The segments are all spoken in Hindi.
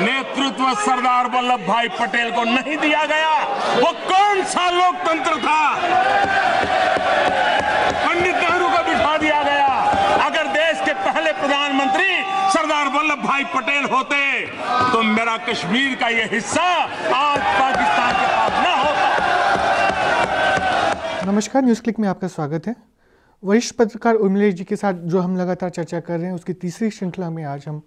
नेतृत्व सरदार वल्लभ भाई पटेल को नहीं दिया गया वो कौन सा लोकतंत्र था पंडित नेहरू को बिठा दिया गया अगर देश के पहले प्रधानमंत्री सरदार वल्लभ भाई पटेल होते तो मेरा कश्मीर का ये हिस्सा आज पाकिस्तान के पास ना होता नमस्कार न्यूज क्लिक में आपका स्वागत है वरिष्ठ पत्रकार उर्मिलेश जी के साथ जो हम लगातार चर्चा कर रहे हैं उसकी तीसरी श्रृंखला में आज हम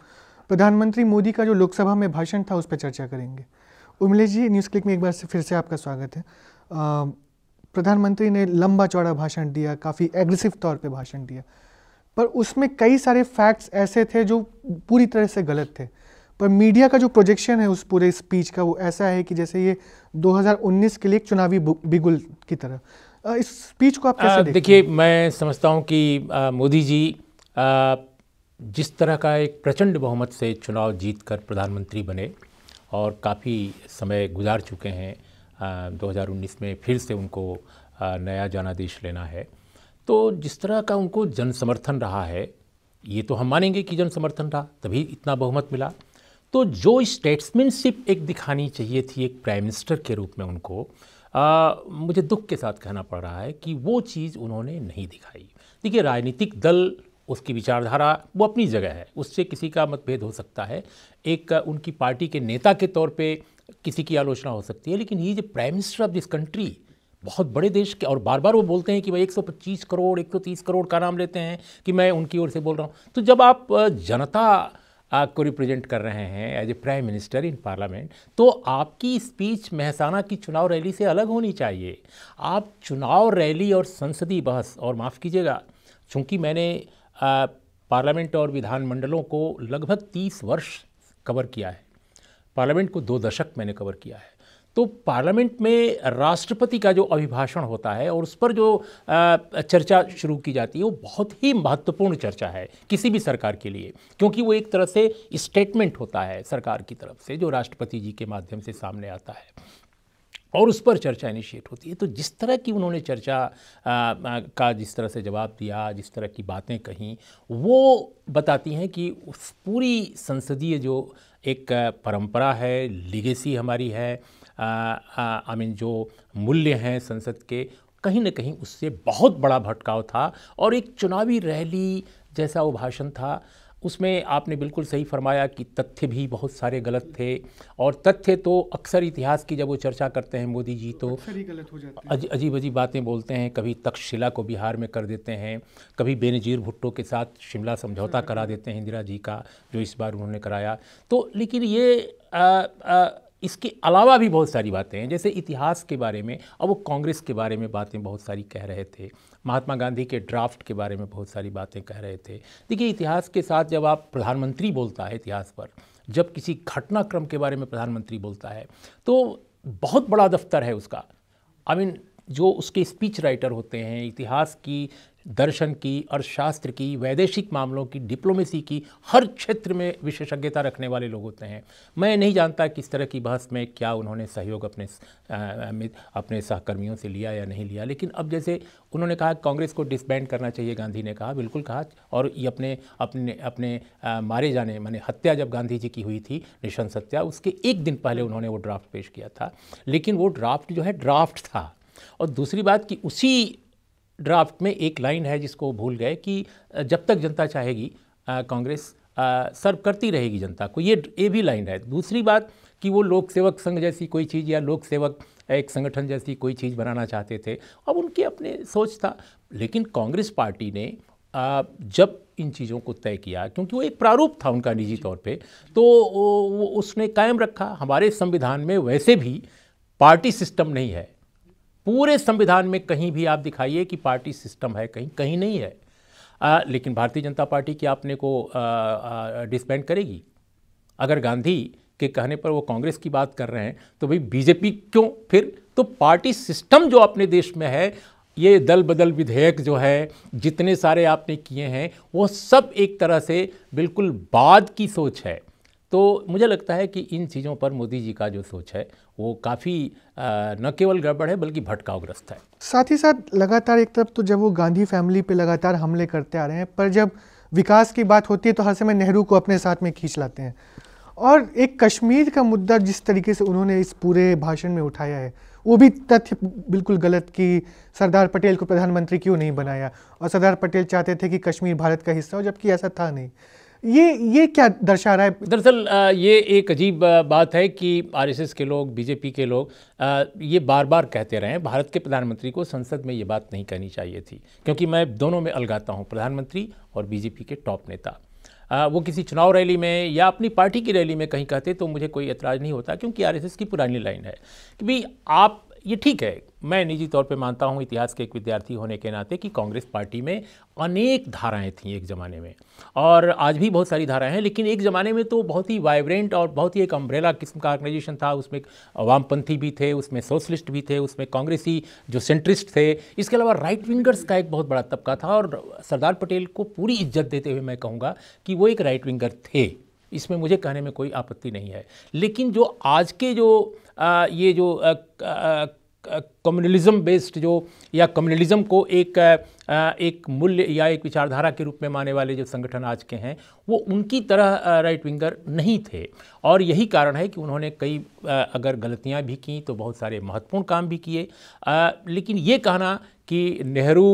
प्रधानमंत्री मोदी का जो लोकसभा में भाषण था उस पर चर्चा करेंगे उमले जी न्यूज़ क्लिक में एक बार से फिर से आपका स्वागत है प्रधानमंत्री ने लंबा चौड़ा भाषण दिया काफ़ी एग्रेसिव तौर पे भाषण दिया पर उसमें कई सारे फैक्ट्स ऐसे थे जो पूरी तरह से गलत थे पर मीडिया का जो प्रोजेक्शन है उस पूरे स्पीच का वो ऐसा है कि जैसे ये 2019 के लिए चुनावी बिगुल की तरह इस स्पीच को आप कैसे देखिए मैं समझता हूँ कि मोदी जी आ, जिस तरह का एक प्रचंड बहुमत से चुनाव जीतकर प्रधानमंत्री बने और काफ़ी समय गुजार चुके हैं आ, 2019 में फिर से उनको आ, नया जनादेश लेना है तो जिस तरह का उनको जन समर्थन रहा है ये तो हम मानेंगे कि जन समर्थन रहा तभी इतना बहुमत मिला तो जो स्टेट्समैनशिप एक दिखानी चाहिए थी एक प्राइम मिनिस्टर के रूप में उनको आ, मुझे दुख के साथ कहना पड़ रहा है कि वो चीज़ उन्होंने नहीं दिखाई देखिए राजनीतिक दल उसकी विचारधारा वो अपनी जगह है उससे किसी का मतभेद हो सकता है एक उनकी पार्टी के नेता के तौर पे किसी की आलोचना हो सकती है लेकिन ये जो prime minister of this country बहुत बड़े देश के और बार बार वो बोलते हैं कि भाई 125 करोड़ 130 करोड़ का नाम लेते हैं कि मैं उनकी ओर से बोल रहा हूँ तो जब आप जनता को रिप्रेजेंट कर रहे हैं as a prime minister in parliament तो आपकी स्पीच महसाना की चुनाव रैली से अलग होनी चाहिए आप चुनाव रैली और संसदीय बहस और माफ़ कीजिएगा चूँकि मैंने पार्लियामेंट और विधानमंडलों को लगभग तीस वर्ष कवर किया है पार्लियामेंट को दो दशक मैंने कवर किया है तो पार्लियामेंट में राष्ट्रपति का जो अभिभाषण होता है और उस पर जो चर्चा शुरू की जाती है वो बहुत ही महत्वपूर्ण चर्चा है किसी भी सरकार के लिए क्योंकि वो एक तरह से स्टेटमेंट होता है सरकार की तरफ से जो राष्ट्रपति जी के माध्यम से सामने आता है और उस पर चर्चा इनिशिएट होती है तो जिस तरह की उन्होंने चर्चा आ, का जिस तरह से जवाब दिया जिस तरह की बातें कहीं वो बताती हैं कि उस पूरी संसदीय जो एक परंपरा है लिगेसी हमारी है आई मीन जो मूल्य हैं संसद के कहीं ना कहीं उससे बहुत बड़ा भटकाव था और एक चुनावी रैली जैसा वो भाषण था उसमें आपने बिल्कुल सही फरमाया कि तथ्य भी बहुत सारे गलत थे और तथ्य तो अक्सर इतिहास की जब वो चर्चा करते हैं मोदी जी तो अजीब अजीब बातें बोलते हैं कभी तक्षशिला को बिहार में कर देते हैं कभी बेनजीर भुट्टो के साथ शिमला समझौता करा देते हैं इंदिरा जी का जो इस बार उन्होंने कराया तो लेकिन ये आ, आ, इसके अलावा भी बहुत सारी बातें हैं जैसे इतिहास के बारे में अब वो कांग्रेस के बारे में बातें बहुत सारी कह रहे थे महात्मा गांधी के ड्राफ्ट के बारे में बहुत सारी बातें कह रहे थे देखिए इतिहास के साथ जब आप प्रधानमंत्री बोलता है इतिहास पर जब किसी घटनाक्रम के बारे में प्रधानमंत्री बोलता है तो बहुत बड़ा दफ्तर है उसका आई I मीन mean, जो उसके स्पीच राइटर होते हैं इतिहास की दर्शन की अर्थशास्त्र की वैदेशिक मामलों की डिप्लोमेसी की हर क्षेत्र में विशेषज्ञता रखने वाले लोग होते हैं मैं नहीं जानता कि इस तरह की बहस में क्या उन्होंने सहयोग अपने अपने सहकर्मियों से लिया या नहीं लिया लेकिन अब जैसे उन्होंने कहा कांग्रेस को डिसबैंड करना चाहिए गांधी ने कहा बिल्कुल कहा और ये अपने अपने अपने मारे जाने माने हत्या जब गांधी जी की हुई थी निशंस हत्या उसके एक दिन पहले उन्होंने वो ड्राफ्ट पेश किया था लेकिन वो ड्राफ्ट जो है ड्राफ्ट था और दूसरी बात कि उसी ड्राफ्ट में एक लाइन है जिसको भूल गए कि जब तक जनता चाहेगी कांग्रेस सर्व करती रहेगी जनता को ये ये भी लाइन है दूसरी बात कि वो लोक सेवक संघ जैसी कोई चीज़ या लोक सेवक एक संगठन जैसी कोई चीज़ बनाना चाहते थे अब उनके अपने सोच था लेकिन कांग्रेस पार्टी ने जब इन चीज़ों को तय किया क्योंकि वो एक प्रारूप था उनका निजी तौर पे तो वो उसने कायम रखा हमारे संविधान में वैसे भी पार्टी सिस्टम नहीं है पूरे संविधान में कहीं भी आप दिखाइए कि पार्टी सिस्टम है कहीं कहीं नहीं है आ, लेकिन भारतीय जनता पार्टी की आपने को डिस्पेंड करेगी अगर गांधी के कहने पर वो कांग्रेस की बात कर रहे हैं तो भाई बीजेपी क्यों फिर तो पार्टी सिस्टम जो अपने देश में है ये दल बदल विधेयक जो है जितने सारे आपने किए हैं वो सब एक तरह से बिल्कुल बाद की सोच है तो मुझे लगता है कि इन चीज़ों पर मोदी जी का जो सोच है वो काफ़ी न केवल गड़बड़ है बल्कि भटकावग्रस्त है साथ ही साथ लगातार एक तरफ तो जब वो गांधी फैमिली पे लगातार हमले करते आ रहे हैं पर जब विकास की बात होती है तो हर समय नेहरू को अपने साथ में खींच लाते हैं और एक कश्मीर का मुद्दा जिस तरीके से उन्होंने इस पूरे भाषण में उठाया है वो भी तथ्य बिल्कुल गलत कि सरदार पटेल को प्रधानमंत्री क्यों नहीं बनाया और सरदार पटेल चाहते थे कि कश्मीर भारत का हिस्सा हो जबकि ऐसा था नहीं ये ये क्या दर्शा रहा है दरअसल ये एक अजीब बात है कि आरएसएस के लोग बीजेपी के लोग ये बार बार कहते रहे हैं भारत के प्रधानमंत्री को संसद में ये बात नहीं कहनी चाहिए थी क्योंकि मैं दोनों में अलगाता हूँ प्रधानमंत्री और बीजेपी के टॉप नेता वो किसी चुनाव रैली में या अपनी पार्टी की रैली में कहीं कहते तो मुझे कोई एतराज़ नहीं होता क्योंकि आरएसएस की पुरानी लाइन है कि भाई आप ये ठीक है मैं निजी तौर पे मानता हूँ इतिहास के एक विद्यार्थी होने के नाते कि कांग्रेस पार्टी में अनेक धाराएं थीं एक ज़माने में और आज भी बहुत सारी धाराएं हैं लेकिन एक ज़माने में तो बहुत ही वाइब्रेंट और बहुत ही एक अम्ब्रेला किस्म का ऑर्गेनाइजेशन था उसमें वामपंथी भी थे उसमें सोशलिस्ट भी थे उसमें कांग्रेसी जो सेंट्रिस्ट थे इसके अलावा राइट विंगर्स का एक बहुत बड़ा तबका था और सरदार पटेल को पूरी इज्जत देते हुए मैं कहूँगा कि वो एक राइट विंगर थे इसमें मुझे कहने में कोई आपत्ति नहीं है लेकिन जो आज के जो आ, ये जो आ, आ, कम्युनलिज्म बेस्ड जो या कम्युनलिज्म को एक एक मूल्य या एक विचारधारा के रूप में माने वाले जो संगठन आज के हैं वो उनकी तरह राइट विंगर नहीं थे और यही कारण है कि उन्होंने कई अगर गलतियां भी की तो बहुत सारे महत्वपूर्ण काम भी किए लेकिन ये कहना कि नेहरू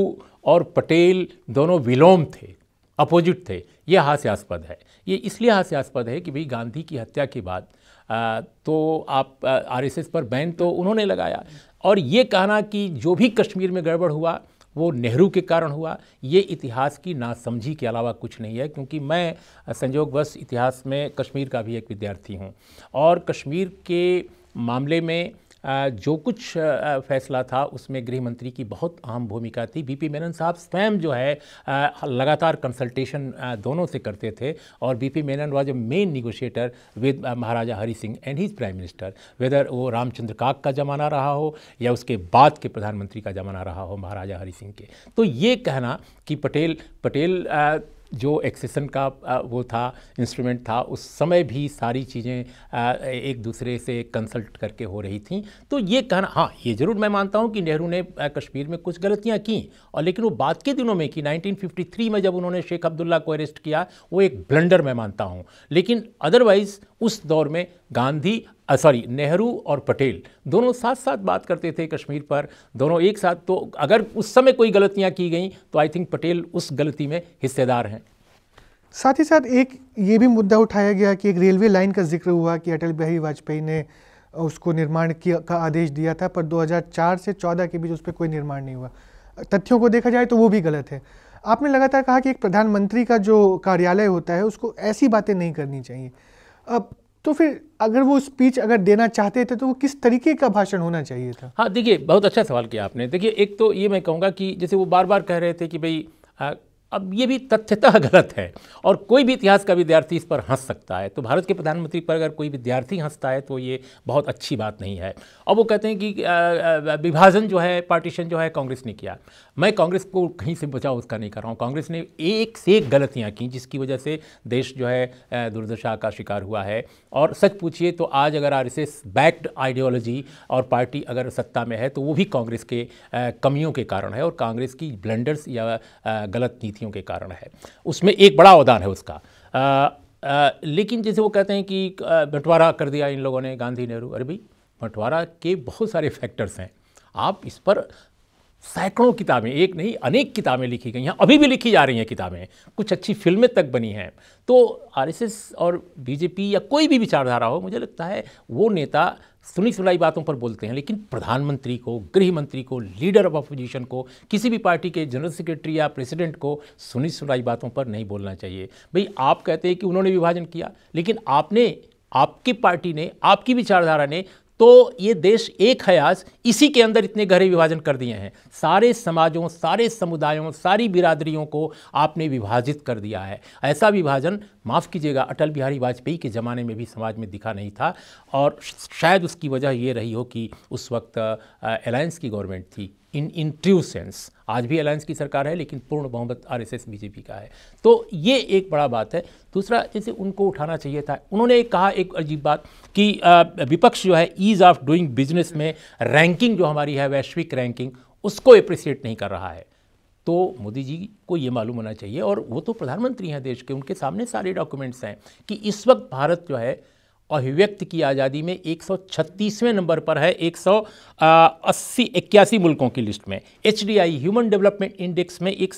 और पटेल दोनों विलोम थे अपोजिट थे ये हास्यास्पद है ये इसलिए हास्यास्पद है कि भाई गांधी की हत्या के बाद आ, तो आप आरएसएस पर बैन तो उन्होंने लगाया और ये कहना कि जो भी कश्मीर में गड़बड़ हुआ वो नेहरू के कारण हुआ ये इतिहास की नासमझी के अलावा कुछ नहीं है क्योंकि मैं संजोगवश इतिहास में कश्मीर का भी एक विद्यार्थी हूँ और कश्मीर के मामले में जो कुछ फैसला था उसमें गृह मंत्री की बहुत अहम भूमिका थी बीपी मेनन साहब स्वयं जो है लगातार कंसल्टेशन दोनों से करते थे और BP Menon was a main negotiator with Maharaja Hari Singh and his prime minister whether वो रामचंद्र काक का ज़माना रहा हो या उसके बाद के प्रधानमंत्री का ज़माना रहा हो महाराजा हरी सिंह के तो ये कहना कि पटेल पटेल जो एक्सेसन का वो था इंस्ट्रूमेंट था उस समय भी सारी चीज़ें एक दूसरे से कंसल्ट करके हो रही थी तो ये कहना हाँ ये ज़रूर मैं मानता हूँ कि नेहरू ने कश्मीर में कुछ गलतियाँ की और लेकिन वो बाद के दिनों में कि 1953 में जब उन्होंने शेख अब्दुल्ला को अरेस्ट किया वो एक ब्लंडर मैं मानता हूँ लेकिन अदरवाइज़ उस दौर में गांधी सॉरी नेहरू और पटेल दोनों साथ साथ बात करते थे कश्मीर पर दोनों एक साथ तो अगर उस समय कोई गलतियां की गई तो आई थिंक पटेल उस गलती में हिस्सेदार हैं साथ ही साथ एक ये भी मुद्दा उठाया गया कि एक रेलवे लाइन का जिक्र हुआ कि अटल बिहारी वाजपेयी ने उसको निर्माण का आदेश दिया था पर 2004 से 14 के बीच उस पर कोई निर्माण नहीं हुआ तथ्यों को देखा जाए तो वो भी गलत है आपने लगातार कहा कि एक प्रधानमंत्री का जो कार्यालय होता है उसको ऐसी बातें नहीं करनी चाहिए अब तो फिर अगर वो स्पीच अगर देना चाहते थे तो वो किस तरीके का भाषण होना चाहिए था हाँ देखिए बहुत अच्छा सवाल किया आपने देखिए एक तो ये मैं कहूँगा कि जैसे वो बार बार कह रहे थे कि भाई अब ये भी तथ्यतः गलत है और कोई भी इतिहास का विद्यार्थी इस पर हंस सकता है तो भारत के प्रधानमंत्री पर अगर कोई विद्यार्थी हंसता है तो ये बहुत अच्छी बात नहीं है अब वो कहते हैं कि विभाजन जो है पार्टीशन जो है कांग्रेस ने किया मैं कांग्रेस को कहीं से बचाव उसका नहीं कर रहा हूँ कांग्रेस ने एक से एक गलतियाँ की जिसकी वजह से देश जो है दुर्दशा का शिकार हुआ है और सच पूछिए तो आज अगर आर बैक्ड आइडियोलॉजी और पार्टी अगर सत्ता में है तो वो भी कांग्रेस के कमियों के कारण है और कांग्रेस की ब्लेंडर्स या गलत नीतियों चुनौतियों के कारण है उसमें एक बड़ा अवदान है उसका आ, आ, लेकिन जैसे वो कहते हैं कि बंटवारा कर दिया इन लोगों ने गांधी नेहरू अरे भाई बंटवारा के बहुत सारे फैक्टर्स हैं आप इस पर सैकड़ों किताबें एक नहीं अनेक किताबें लिखी गई हैं अभी भी लिखी जा रही हैं किताबें कुछ अच्छी फिल्में तक बनी हैं तो आरएसएस और बीजेपी या कोई भी विचारधारा हो मुझे लगता है वो नेता सुनी सुनाई बातों पर बोलते हैं लेकिन प्रधानमंत्री को गृह मंत्री को लीडर ऑफ अपोजिशन को किसी भी पार्टी के जनरल सेक्रेटरी या प्रेसिडेंट को सुनी सुनाई बातों पर नहीं बोलना चाहिए भाई आप कहते हैं कि उन्होंने विभाजन किया लेकिन आपने आपकी पार्टी ने आपकी विचारधारा ने तो ये देश एक है आज इसी के अंदर इतने गहरे विभाजन कर दिए हैं सारे समाजों सारे समुदायों सारी बिरादरियों को आपने विभाजित कर दिया है ऐसा विभाजन माफ़ कीजिएगा अटल बिहारी वाजपेयी के ज़माने में भी समाज में दिखा नहीं था और शायद उसकी वजह ये रही हो कि उस वक्त अलायंस की गवर्नमेंट थी इन इन ट्रू सेंस आज भी अलायंस की सरकार है लेकिन पूर्ण बहुमत आरएसएस बीजेपी का है तो ये एक बड़ा बात है दूसरा जैसे उनको उठाना चाहिए था उन्होंने कहा एक अजीब बात कि विपक्ष जो है ईज़ ऑफ डूइंग बिजनेस में रैंकिंग जो हमारी है वैश्विक रैंकिंग उसको अप्रिसिएट नहीं कर रहा है तो मोदी जी को ये मालूम होना चाहिए और वो तो प्रधानमंत्री हैं देश के उनके सामने सारे डॉक्यूमेंट्स हैं कि इस वक्त भारत जो है अभिव्यक्त की आज़ादी में 136वें नंबर पर है एक सौ इक्यासी मुल्कों की लिस्ट में एच ह्यूमन डेवलपमेंट इंडेक्स में एक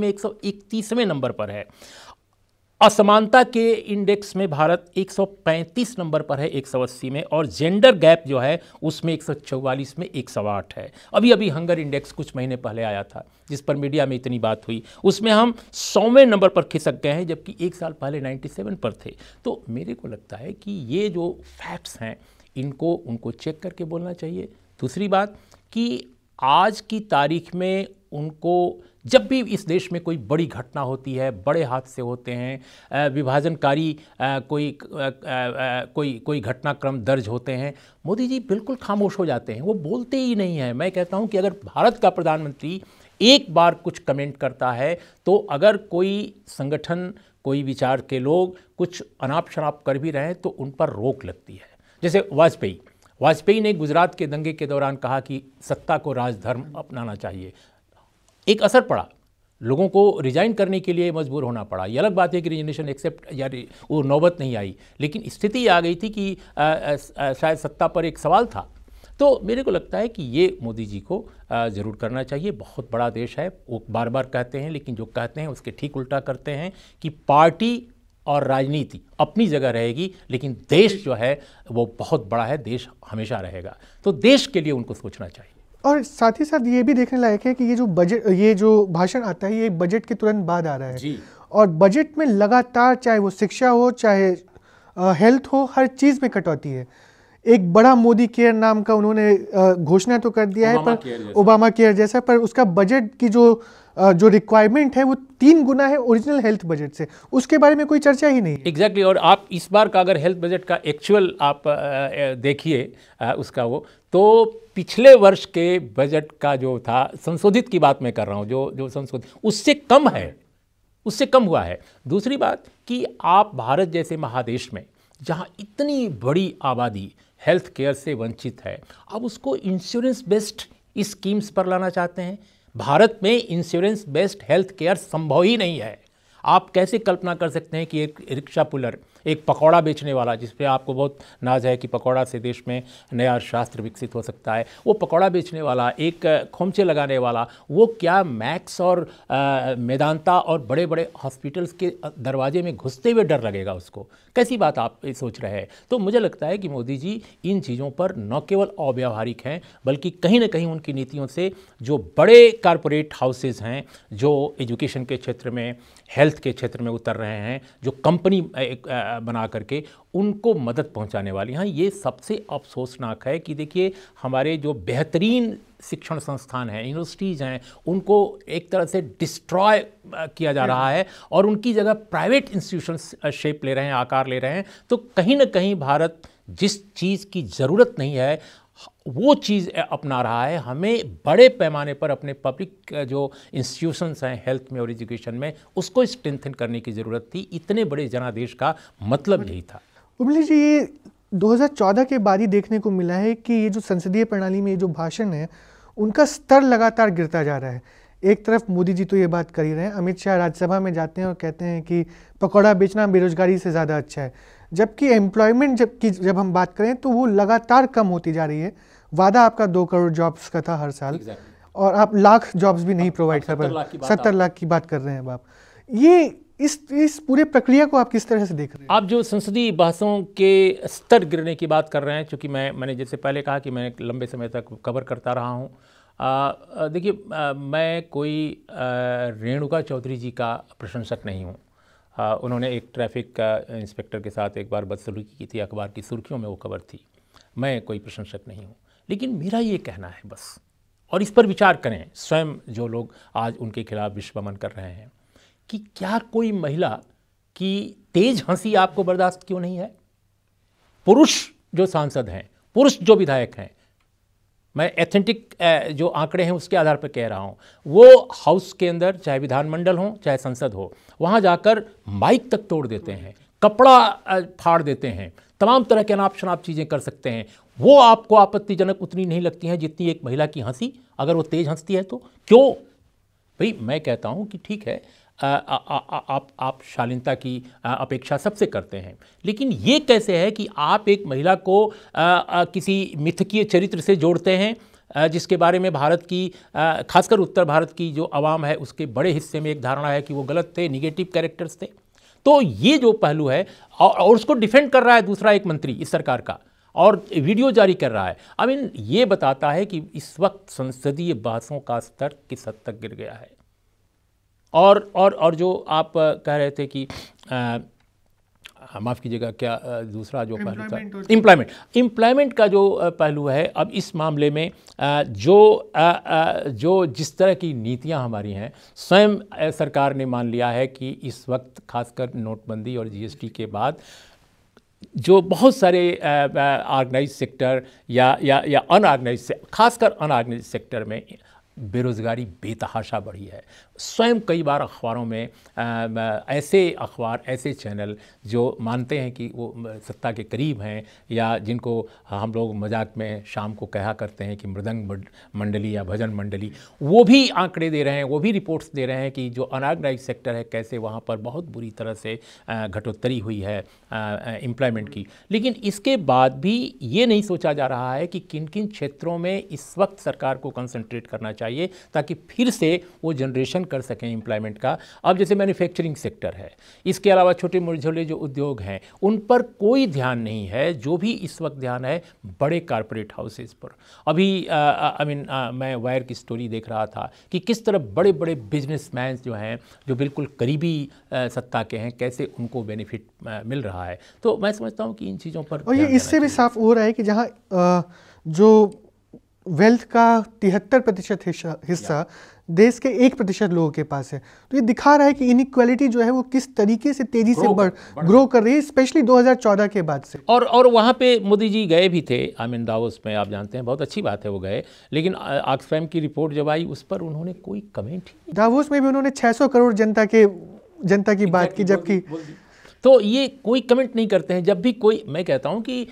में 131वें नंबर पर है असमानता के इंडेक्स में भारत 135 नंबर पर है एक में और जेंडर गैप जो है उसमें 144 में एक है अभी अभी हंगर इंडेक्स कुछ महीने पहले आया था जिस पर मीडिया में इतनी बात हुई उसमें हम सौवें नंबर पर खिसक गए हैं जबकि एक साल पहले 97 पर थे तो मेरे को लगता है कि ये जो फैक्ट्स हैं इनको उनको चेक करके बोलना चाहिए दूसरी बात कि आज की तारीख में उनको जब भी इस देश में कोई बड़ी घटना होती है बड़े हादसे होते हैं विभाजनकारी कोई कोई कोई घटनाक्रम दर्ज होते हैं मोदी जी बिल्कुल खामोश हो जाते हैं वो बोलते ही नहीं हैं मैं कहता हूँ कि अगर भारत का प्रधानमंत्री एक बार कुछ कमेंट करता है तो अगर कोई संगठन कोई विचार के लोग कुछ अनाप शनाप कर भी रहे हैं तो उन पर रोक लगती है जैसे वाजपेयी वाजपेयी ने गुजरात के दंगे के दौरान कहा कि सत्ता को राजधर्म अपनाना चाहिए एक असर पड़ा लोगों को रिजाइन करने के लिए मजबूर होना पड़ा ये अलग बात है कि रिजनेशन एक्सेप्ट या वो नौबत नहीं आई लेकिन स्थिति आ गई थी कि आ, आ, आ, शायद सत्ता पर एक सवाल था तो मेरे को लगता है कि ये मोदी जी को ज़रूर करना चाहिए बहुत बड़ा देश है वो बार बार कहते हैं लेकिन जो कहते हैं उसके ठीक उल्टा करते हैं कि पार्टी और राजनीति अपनी जगह रहेगी लेकिन देश जो है वो बहुत बड़ा है देश हमेशा रहेगा तो देश के लिए उनको सोचना चाहिए और साथ ही साथ ये भी देखने लायक है कि ये जो बजट ये जो भाषण आता है ये बजट के तुरंत बाद आ रहा है जी। और बजट में लगातार चाहे वो शिक्षा हो चाहे हेल्थ हो हर चीज़ में कटौती है एक बड़ा मोदी केयर नाम का उन्होंने घोषणा तो कर दिया है पर ओबामा केयर जैसा पर उसका बजट की जो जो रिक्वायरमेंट है वो तीन गुना है ओरिजिनल हेल्थ बजट से उसके बारे में कोई चर्चा ही नहीं एग्जैक्टली exactly, और आप इस बार का अगर हेल्थ बजट का एक्चुअल आप देखिए उसका वो तो पिछले वर्ष के बजट का जो था संशोधित की बात मैं कर रहा हूँ जो जो संशोधित उससे कम है उससे कम हुआ है दूसरी बात कि आप भारत जैसे महादेश में जहाँ इतनी बड़ी आबादी हेल्थ केयर से वंचित है अब उसको इंश्योरेंस बेस्ड स्कीम्स पर लाना चाहते हैं भारत में इंश्योरेंस बेस्ड हेल्थ केयर संभव ही नहीं है आप कैसे कल्पना कर सकते हैं कि एक रिक्शा पुलर एक पकौड़ा बेचने वाला जिस पे आपको बहुत नाज है कि पकौड़ा से देश में नया शास्त्र विकसित हो सकता है वो पकौड़ा बेचने वाला एक खोमचे लगाने वाला वो क्या मैक्स और मैदानता और बड़े बड़े हॉस्पिटल्स के दरवाजे में घुसते हुए डर लगेगा उसको कैसी बात आप सोच रहे हैं तो मुझे लगता है कि मोदी जी इन चीज़ों पर न केवल अव्यवहारिक हैं बल्कि कहीं ना कहीं उनकी नीतियों से जो बड़े कारपोरेट हाउसेज हैं जो एजुकेशन के क्षेत्र में हेल्थ के क्षेत्र में उतर रहे हैं जो कंपनी बना करके उनको मदद पहुंचाने वाली हाँ ये सबसे अफसोसनाक है कि देखिए हमारे जो बेहतरीन शिक्षण संस्थान हैं यूनिवर्सिटीज़ हैं उनको एक तरह से डिस्ट्रॉय किया जा रहा है और उनकी जगह प्राइवेट इंस्टीट्यूशन शेप ले रहे हैं आकार ले रहे हैं तो कहीं ना कहीं भारत जिस चीज़ की ज़रूरत नहीं है वो चीज़ अपना रहा है हमें बड़े पैमाने पर अपने पब्लिक जो इंस्टीट्यूशंस हैं हेल्थ में और एजुकेशन में उसको स्ट्रेंथन करने की ज़रूरत थी इतने बड़े जनादेश का मतलब यही था उमली जी ये 2014 के बाद ही देखने को मिला है कि ये जो संसदीय प्रणाली में ये जो भाषण है उनका स्तर लगातार गिरता जा रहा है एक तरफ मोदी जी तो ये बात कर ही रहे हैं अमित शाह राज्यसभा में जाते हैं और कहते हैं कि पकौड़ा बेचना बेरोजगारी से ज़्यादा अच्छा है जबकि एम्प्लॉयमेंट जब की जब हम बात करें तो वो लगातार कम होती जा रही है वादा आपका दो करोड़ जॉब्स का था हर साल exactly. और आप लाख जॉब्स भी नहीं प्रोवाइड कर पाए सत्तर लाख की बात कर रहे हैं आप ये इस इस पूरे प्रक्रिया को आप किस तरह से देख रहे हैं आप जो संसदीय बहसों के स्तर गिरने की बात कर रहे हैं चूँकि मैं मैंने जैसे पहले कहा कि मैं लंबे समय तक कवर करता रहा हूँ देखिए मैं कोई रेणुका चौधरी जी का प्रशंसक नहीं हूँ हाँ, उन्होंने एक ट्रैफिक इंस्पेक्टर के साथ एक बार बदसलूकी की थी अखबार की सुर्खियों में वो खबर थी मैं कोई प्रशंसक नहीं हूँ लेकिन मेरा ये कहना है बस और इस पर विचार करें स्वयं जो लोग आज उनके खिलाफ विश्वमन कर रहे हैं कि क्या कोई महिला की तेज हंसी आपको बर्दाश्त क्यों नहीं है पुरुष जो सांसद हैं पुरुष जो विधायक हैं मैं एथेंटिक जो आंकड़े हैं उसके आधार पर कह रहा हूँ वो हाउस के अंदर चाहे विधानमंडल हो चाहे संसद हो वहाँ जाकर माइक तक तोड़ देते हैं कपड़ा फाड़ देते हैं तमाम तरह के अनाप शनाप चीज़ें कर सकते हैं वो आपको आपत्तिजनक उतनी नहीं लगती हैं जितनी एक महिला की हंसी अगर वो तेज़ हंसती है तो क्यों भाई मैं कहता हूँ कि ठीक है आ, आ, आ, आप आप शालीनता की अपेक्षा सबसे करते हैं लेकिन ये कैसे है कि आप एक महिला को किसी मिथकीय चरित्र से जोड़ते हैं जिसके बारे में भारत की खासकर उत्तर भारत की जो आवाम है उसके बड़े हिस्से में एक धारणा है कि वो गलत थे निगेटिव कैरेक्टर्स थे तो ये जो पहलू है और, और उसको डिफेंड कर रहा है दूसरा एक मंत्री इस सरकार का और वीडियो जारी कर रहा है आई मीन ये बताता है कि इस वक्त संसदीय बहसों का स्तर किस हद तक गिर गया है और और और जो आप कह रहे थे कि माफ़ कीजिएगा क्या दूसरा जो पहलू था इम्प्लॉयमेंट इम्प्लॉयमेंट का जो पहलू है अब इस मामले में जो जो जिस तरह की नीतियां हमारी हैं स्वयं सरकार ने मान लिया है कि इस वक्त खासकर नोटबंदी और जीएसटी के बाद जो बहुत सारे ऑर्गेनाइज सेक्टर या या या अनऑर्गेनाइज खासकर अनऑर्गेनाइज सेक्टर में बेरोज़गारी बेतहाशा बढ़ी है स्वयं कई बार अखबारों में ऐसे अखबार ऐसे चैनल जो मानते हैं कि वो सत्ता के करीब हैं या जिनको हम लोग मजाक में शाम को कहा करते हैं कि मृदंग मंडली या भजन मंडली वो भी आंकड़े दे रहे हैं वो भी रिपोर्ट्स दे रहे हैं कि जो अनऑर्गेनाइज सेक्टर है कैसे वहाँ पर बहुत बुरी तरह से घटोत्तरी हुई है एम्प्लॉयमेंट की लेकिन इसके बाद भी ये नहीं सोचा जा रहा है कि किन किन क्षेत्रों में इस वक्त सरकार को कंसनट्रेट करना चाहिए चाहिए ताकि फिर से वो जनरेशन कर सकें एम्प्लॉयमेंट का अब जैसे मैन्युफैक्चरिंग सेक्टर है इसके अलावा छोटे मोटे जो उद्योग हैं उन पर कोई ध्यान नहीं है जो भी इस वक्त ध्यान है बड़े कारपोरेट हाउसेज पर अभी आई मीन मैं वायर की स्टोरी देख रहा था कि किस तरह बड़े बड़े बिजनेसमैन जो हैं जो बिल्कुल करीबी सत्ता के हैं कैसे उनको बेनिफिट मिल रहा है तो मैं समझता हूँ कि इन चीज़ों पर और ये इससे भी साफ हो रहा है कि जहाँ जो वेल्थ का तिहत्तर प्रतिशत हिस्सा देश के एक प्रतिशत लोगों के पास है तो ये दिखा रहा है कि इनक्वालिटी जो है वो किस तरीके से तेजी से बढ़ ग्रो कर रही है स्पेशली 2014 के बाद से और और वहाँ पे मोदी जी गए भी थे आमिन दावोस में आप जानते हैं बहुत अच्छी बात है वो गए लेकिन आक्सफैम की रिपोर्ट जब आई उस पर उन्होंने कोई कमेंट ही दावोस में भी उन्होंने छः करोड़ जनता के जनता की बात की जबकि तो ये कोई कमेंट नहीं करते हैं जब भी कोई मैं कहता हूँ कि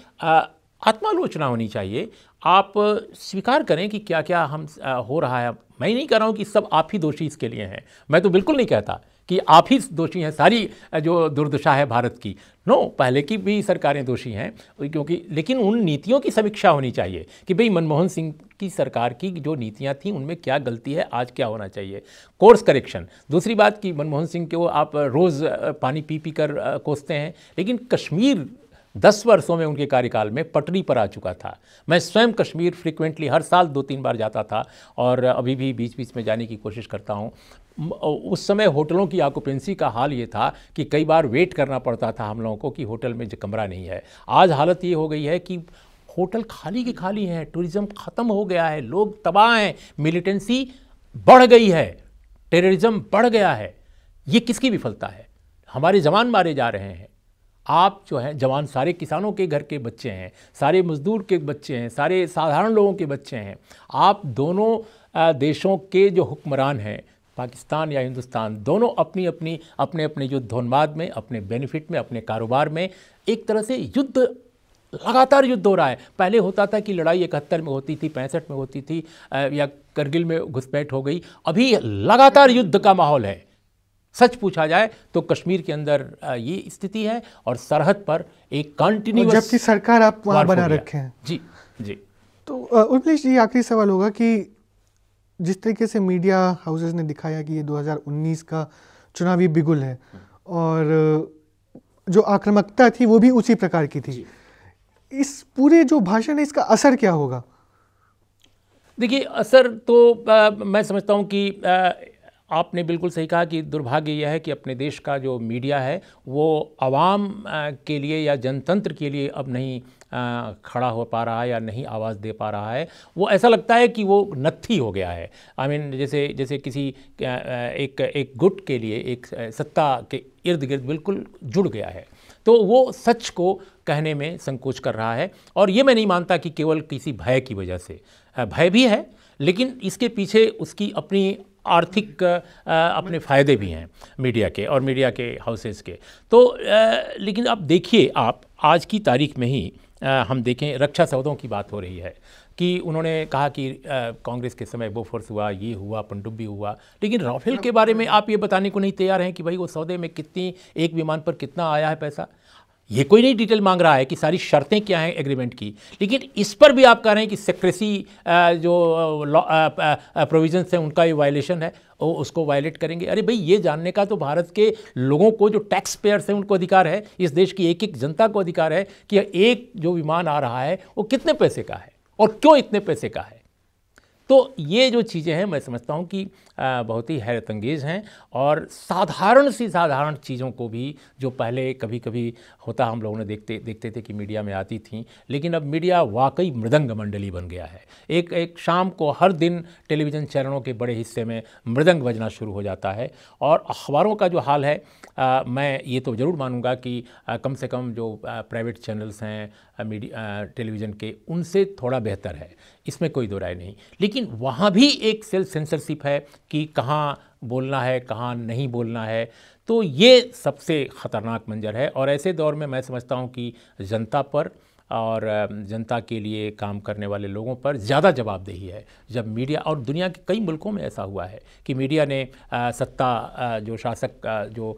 आत्मालोचना होनी चाहिए आप स्वीकार करें कि क्या क्या हम आ, हो रहा है मैं नहीं कह रहा हूँ कि सब आप ही दोषी इसके लिए हैं मैं तो बिल्कुल नहीं कहता कि आप ही दोषी हैं सारी जो दुर्दशा है भारत की नो पहले की भी सरकारें दोषी हैं क्योंकि लेकिन उन नीतियों की समीक्षा होनी चाहिए कि भाई मनमोहन सिंह की सरकार की जो नीतियाँ थीं उनमें क्या गलती है आज क्या होना चाहिए कोर्स करेक्शन दूसरी बात कि मनमोहन सिंह को आप रोज़ पानी पी पी कर कोसते हैं लेकिन कश्मीर दस वर्षों में उनके कार्यकाल में पटरी पर आ चुका था मैं स्वयं कश्मीर फ्रिक्वेंटली हर साल दो तीन बार जाता था और अभी भी बीच बीच में जाने की कोशिश करता हूँ उस समय होटलों की आकुपेंसी का हाल ये था कि कई बार वेट करना पड़ता था हम लोगों को कि होटल में कमरा नहीं है आज हालत ये हो गई है कि होटल खाली के खाली हैं टूरिज़्म ख़त्म हो गया है लोग तबाह हैं मिलिटेंसी बढ़ गई है टेररिज्म बढ़ गया है ये किसकी विफलता है हमारे जवान मारे जा रहे हैं आप जो हैं जवान सारे किसानों के घर के बच्चे हैं सारे मज़दूर के बच्चे हैं सारे साधारण लोगों के बच्चे हैं आप दोनों देशों के जो हुक्मरान हैं पाकिस्तान या हिंदुस्तान दोनों अपनी अपनी अपने अपने युद्धोन्माद में अपने बेनिफिट में अपने कारोबार में एक तरह से युद्ध लगातार युद्ध हो रहा है पहले होता था कि लड़ाई इकहत्तर में होती थी पैंसठ में होती थी या करगिल में घुसपैठ हो गई अभी लगातार युद्ध का माहौल है सच पूछा जाए तो कश्मीर के अंदर ये स्थिति है और सरहद पर एक कंटिन्यूस जबकि सरकार आप वहां बना रखे हैं जी जी तो उर्मिलेश जी आखिरी सवाल होगा कि जिस तरीके से मीडिया हाउसेस ने दिखाया कि ये 2019 का चुनावी बिगुल है और जो आक्रामकता थी वो भी उसी प्रकार की थी इस पूरे जो भाषण है इसका असर क्या होगा देखिए असर तो आ, मैं समझता हूँ कि आ, आपने बिल्कुल सही कहा कि दुर्भाग्य यह है कि अपने देश का जो मीडिया है वो आवाम के लिए या जनतंत्र के लिए अब नहीं खड़ा हो पा रहा है या नहीं आवाज़ दे पा रहा है वो ऐसा लगता है कि वो नत्थी हो गया है आई I मीन mean, जैसे जैसे किसी एक एक गुट के लिए एक सत्ता के इर्द गिर्द बिल्कुल जुड़ गया है तो वो सच को कहने में संकोच कर रहा है और ये मैं नहीं मानता कि केवल किसी भय की वजह से भय भी है लेकिन इसके पीछे उसकी अपनी आर्थिक अपने फ़ायदे भी हैं मीडिया के और मीडिया के हाउसेस के तो लेकिन अब देखिए आप आज की तारीख में ही हम देखें रक्षा सौदों की बात हो रही है कि उन्होंने कहा कि कांग्रेस के समय बोफोर्स हुआ ये हुआ पनडुब्बी हुआ लेकिन राफेल के बारे में आप ये बताने को नहीं तैयार हैं कि भाई वो सौदे में कितनी एक विमान पर कितना आया है पैसा ये कोई नहीं डिटेल मांग रहा है कि सारी शर्तें क्या हैं एग्रीमेंट की लेकिन इस पर भी आप कह रहे हैं कि सेक्रेसी जो प्रोविजन हैं उनका ये वायलेशन है वो उसको वायलेट करेंगे अरे भाई ये जानने का तो भारत के लोगों को जो टैक्स पेयर्स हैं उनको अधिकार है इस देश की एक एक जनता को अधिकार है कि एक जो विमान आ रहा है वो कितने पैसे का है और क्यों इतने पैसे का है तो ये जो चीज़ें हैं मैं समझता हूँ कि बहुत ही हैरत अंगेज़ हैं और साधारण सी साधारण चीज़ों को भी जो पहले कभी कभी होता हम लोगों ने देखते देखते थे कि मीडिया में आती थी लेकिन अब मीडिया वाकई मृदंग मंडली बन गया है एक एक शाम को हर दिन टेलीविज़न चैनलों के बड़े हिस्से में मृदंग बजना शुरू हो जाता है और अखबारों का जो हाल है आ, मैं ये तो ज़रूर मानूंगा कि आ, कम से कम जो प्राइवेट चैनल्स हैं मीडिया टेलीविज़न के उनसे थोड़ा बेहतर है इसमें कोई दो राय नहीं लेकिन वहाँ भी एक सेल्फ सेंसरशिप है कि कहाँ बोलना है कहाँ नहीं बोलना है तो ये सबसे ख़तरनाक मंजर है और ऐसे दौर में मैं समझता हूँ कि जनता पर और जनता के लिए काम करने वाले लोगों पर ज़्यादा जवाबदेही है जब मीडिया और दुनिया के कई मुल्कों में ऐसा हुआ है कि मीडिया ने सत्ता जो शासक जो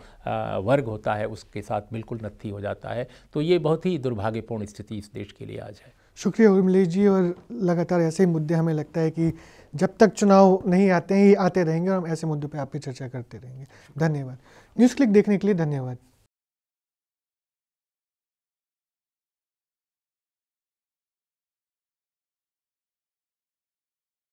वर्ग होता है उसके साथ बिल्कुल नत्थी हो जाता है तो ये बहुत ही दुर्भाग्यपूर्ण स्थिति इस देश के लिए आज है शुक्रिया उर्मिलेश जी और लगातार ऐसे ही मुद्दे हमें लगता है कि जब तक चुनाव नहीं आते हैं ये आते रहेंगे और हम ऐसे मुद्दों पर आप चर्चा करते रहेंगे धन्यवाद न्यूज़ क्लिक देखने के लिए धन्यवाद